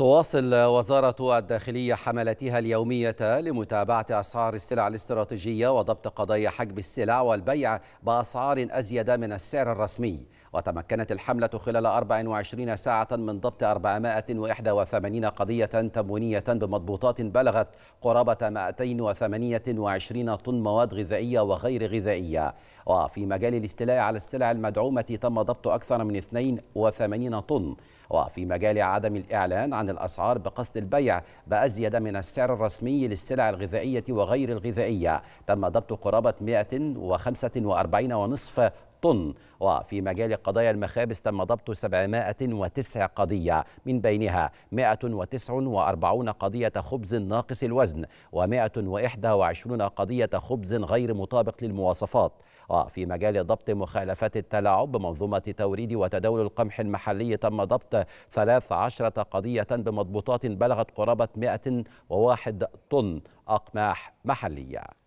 تواصل وزارة الداخلية حملتها اليومية لمتابعة أسعار السلع الاستراتيجية وضبط قضايا حجب السلع والبيع بأسعار أزيد من السعر الرسمي وتمكنت الحملة خلال 24 ساعة من ضبط 481 قضية تموينية بمضبوطات بلغت قرابة 228 طن مواد غذائية وغير غذائية وفي مجال الاستيلاء على السلع المدعومة تم ضبط أكثر من 82 طن وفي مجال عدم الإعلان عن الأسعار بقصد البيع بأزيد من السعر الرسمي للسلع الغذائية وغير الغذائية تم ضبط قرابة 145.5 طن وفي مجال قضايا المخابز تم ضبط 709 قضية من بينها 149 قضية خبز ناقص الوزن و121 قضية خبز غير مطابق للمواصفات وفي مجال ضبط مخالفات التلاعب بمنظومة توريد وتداول القمح المحلي تم ضبط 13 قضية بمضبوطات بلغت قرابة 101 طن أقماح محلية